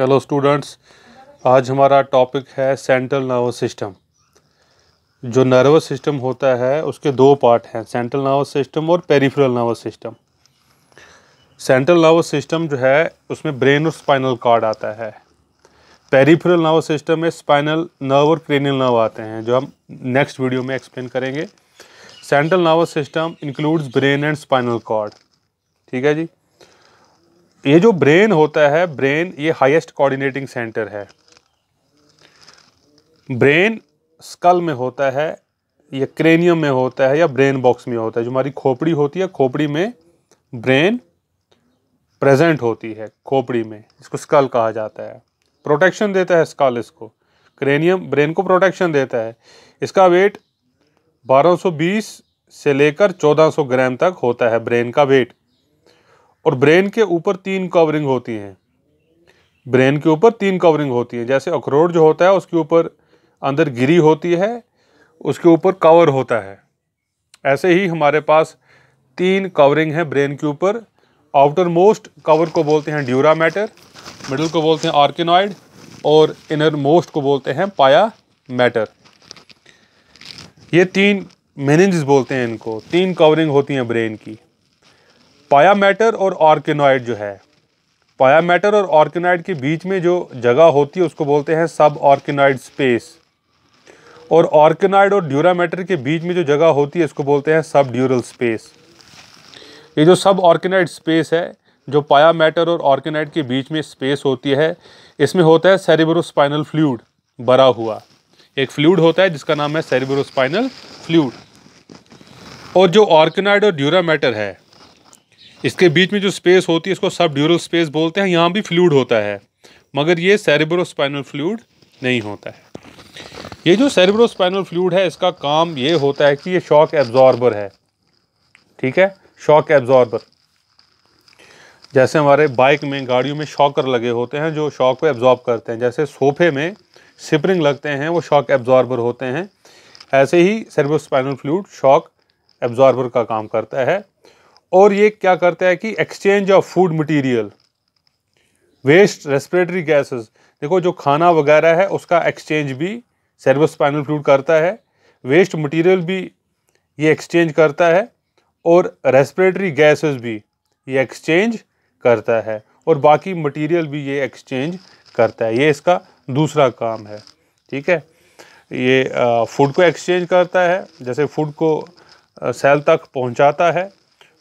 hello students आज हमारा topic है सेंट्रल नर्वस सिस्टम जो नर्वस सिस्टम होता है उसके दो पार्ट हैं सेंट्रल नर्वस सिस्टम और peripheral nervous system central nervous system जो है उसमें ब्रेन और स्पाइनल कार्ड आता है पेरिफेरल नर्वस सिस्टम में स्पाइनल नर्व और क्रेनियल नर्व आते हैं जो हम नेक्स्ट वीडियो में एक्सप्लेन करेंगे central nervous system includes brain and spinal cord ठीक है जी ये जो ब्रेन होता है ब्रेन ये हाईएस्ट कोऑर्डिनेटिंग सेंटर है ब्रेन स्कल में होता है या क्रेनियम में होता है या ब्रेन बॉक्स में होता है जो हमारी खोपड़ी होती है खोपड़ी में ब्रेन प्रेजेंट होती है खोपड़ी में इसको स्कल कहा जाता है प्रोटेक्शन देता है स्कल इसको क्रेनियम ब्रेन को प्रोटेक्शन देता है इसका वेट 1220 से लेकर 1400 ग्राम तक होता है ब्रेन का वेट और ब्रेन के ऊपर तीन कवरिंग होती हैं ब्रेन के ऊपर तीन कवरिंग होती है जैसे अखरोट जो होता है उसके ऊपर अंदर गिरी होती है उसके ऊपर कवर होता है ऐसे ही हमारे पास तीन कवरिंग है ब्रेन के ऊपर आउटर मोस्ट कवर को बोलते हैं ड्यूरा मैटर मिडल को बोलते हैं आर्किनॉइड और इनर मोस्ट को बोलते हैं पाया मैटर ये तीन मेनेंजेस बोलते हैं इनको तीन कवरिंग होती हैं ब्रेन की पाया मैटर और ऑर्किनॉइड जो है पाया मैटर और ऑर्किनॉइड के बीच में जो जगह होती है उसको बोलते हैं सब ऑर्किनॉइड स्पेस और ऑर्किनॉइड और ड्यूरा मैटर के बीच में जो जगह होती है इसको बोलते हैं सब ड्यूरल स्पेस ये जो सब ऑर्किनॉइड स्पेस है जो पाया मैटर और ऑर्किनॉइड के बीच में स्पेस होती है इसमें होता है सेरिब्रोस्पाइनल फ्लूड भरा हुआ एक फ्लूड होता है जिसका नाम है सेरिब्रोस्पाइनल फ्लूड और जो ऑर्किनॉइड और ड्यूरा मैटर है इसके बीच में जो स्पेस होती है इसको सब ड्यूरल स्पेस बोलते हैं यहाँ भी फ्लूड होता है मगर ये सेरेब्रोस्पाइनल फ्लूड नहीं होता है ये जो सेरेब्रोस्पाइनल फ्लूड है इसका काम ये होता है कि ये शॉक एब्जॉर्बर है ठीक है शॉक एब्जॉर्बर जैसे हमारे बाइक में गाड़ियों में शॉकर लगे होते हैं जो शॉक को एब्जॉर्ब करते हैं जैसे सोफे में स्प्रिंग लगते हैं वो शॉक एब्जॉर्बर होते हैं ऐसे ही सेरेब्रोस्पाइनल फ्लूड शॉक एब्जॉर्बर का काम करता है और ये क्या करता है कि exchange of food material waste respiratory gases देखो जो खाना वगैरह है उसका एक्सचेंज भी सर्वोस्पाइनल फ्लूड करता है वेस्ट मटेरियल भी ये एक्सचेंज करता है और रेस्पिरेटरी गैसेस भी ये एक्सचेंज करता है और बाकी मटेरियल भी ये एक्सचेंज करता है ये इसका दूसरा काम है ठीक है ये फूड को एक्सचेंज करता है जैसे फूड को सेल तक पहुंचाता है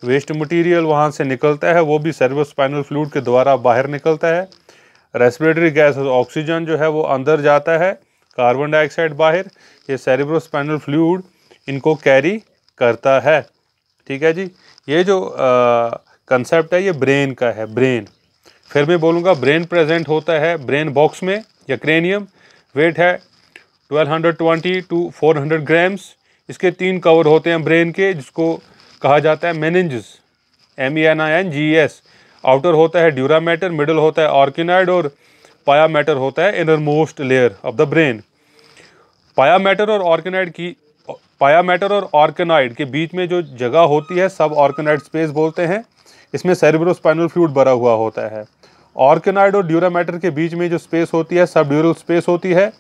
वेस्ट मटेरियल वहाँ से निकलता है वो भी स्पाइनल फ्लूड के द्वारा बाहर निकलता है रेस्पिरेटरी गैस ऑक्सीजन जो है वो अंदर जाता है कार्बन डाइऑक्साइड बाहर ये सेरेब्रोस्पाइनल फ्लूड इनको कैरी करता है ठीक है जी ये जो कंसेप्ट है ये ब्रेन का है ब्रेन फिर मैं बोलूँगा ब्रेन प्रेजेंट होता है ब्रेन बॉक्स में या क्रेनियम वेट है 1220 टू 400 ग्राम्स इसके तीन कवर होते हैं ब्रेन के जिसको कहा जाता है meninges M E N I N G E आउटर होता है ड्यूरा मैटर मिडल होता है ऑर्किनाइड और पाया मैटर होता है innermost layer of the brain pia mater और ऑर्किनाइड की पाया मैटर और ऑर्किनाइड के बीच में जो जगह होती है सब ऑर्किनाइड स्पेस बोलते हैं इसमें सेरिब्रोस्पाइनल फ्लूड भरा हुआ होता है ऑर्किनाइड और ड्यूरा मैटर के बीच में जो स्पेस होती है सब ड्यूरल स्पेस होती है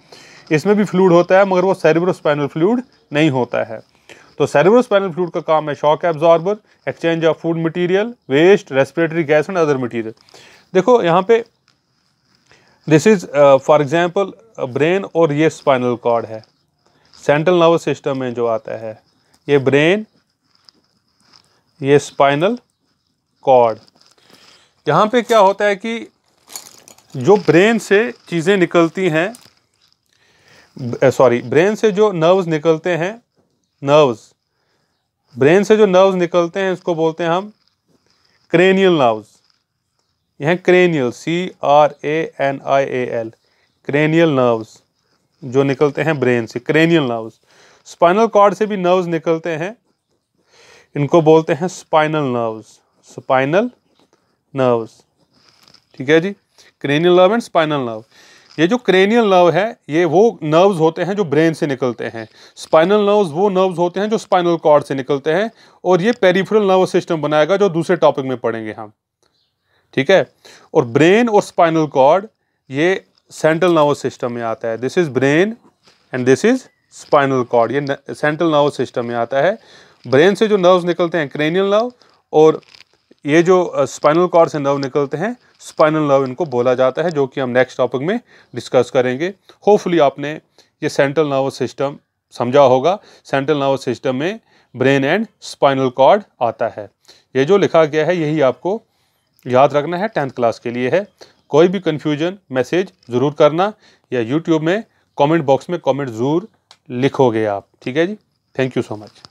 इसमें भी फ्लूड होता है मगर वो सेरिब्रोस्पाइनल फ्लूड नहीं होता है तो सेरेब्रो स्पाइनल फ्लूड का काम है shock absorber exchange of food material waste respiratory gas and other material देखो यहाँ पे this is for example brain और ये स्पाइनल कॉर्ड है सेंट्रल नर्वस सिस्टम में जो आता है ये ब्रेन ये स्पाइनल कॉर्ड यहाँ पे क्या होता है कि जो ब्रेन से चीज़ें निकलती हैं सॉरी ब्रेन से जो नर्व्स निकलते हैं नर्व्स ब्रेन से जो नर्व्स निकलते हैं इसको बोलते हैं हम क्रेनियल नर्व्स यह cranial C R A N I A L cranial nerves जो निकलते हैं ब्रेन से क्रेनियल नर्व्स स्पाइनल कॉर्ड से भी नर्व्स निकलते हैं इनको बोलते हैं स्पाइनल नर्व्स स्पाइनल नर्व्स ठीक है जी cranial nerve and spinal nerve ये जो क्रेनियल नर्व है ये वो नर्व्स होते हैं जो ब्रेन से निकलते हैं स्पाइनल नर्व्स वो नर्व्स होते हैं जो स्पाइनल कॉर्ड से निकलते हैं और ये पेरीफ्रल नर्वस सिस्टम बनाएगा जो दूसरे टॉपिक में पढ़ेंगे हम ठीक है और ब्रेन और स्पाइनल कॉर्ड ये सेंट्रल नर्वस सिस्टम में आता है this is brain and this is spinal cord ये सेंट्रल नर्वस सिस्टम में आता है ब्रेन से जो नर्व्स निकलते हैं क्रेनियल नर्व और ये जो स्पाइनल कॉर्ड से नर्व निकलते हैं स्पाइनल नर्व इनको बोला जाता है जो कि हम नेक्स्ट टॉपिक में डिस्कस करेंगे होपफुली आपने ये सेंट्रल नर्वस सिस्टम समझा होगा सेंट्रल नर्वस सिस्टम में ब्रेन एंड स्पाइनल कॉर्ड आता है ये जो लिखा गया है यही आपको याद रखना है टेंथ क्लास के लिए है कोई भी कन्फ्यूजन मैसेज ज़रूर करना या यूट्यूब में कॉमेंट बॉक्स में कॉमेंट ज़रूर लिखोगे आप ठीक है जी थैंक यू सो मच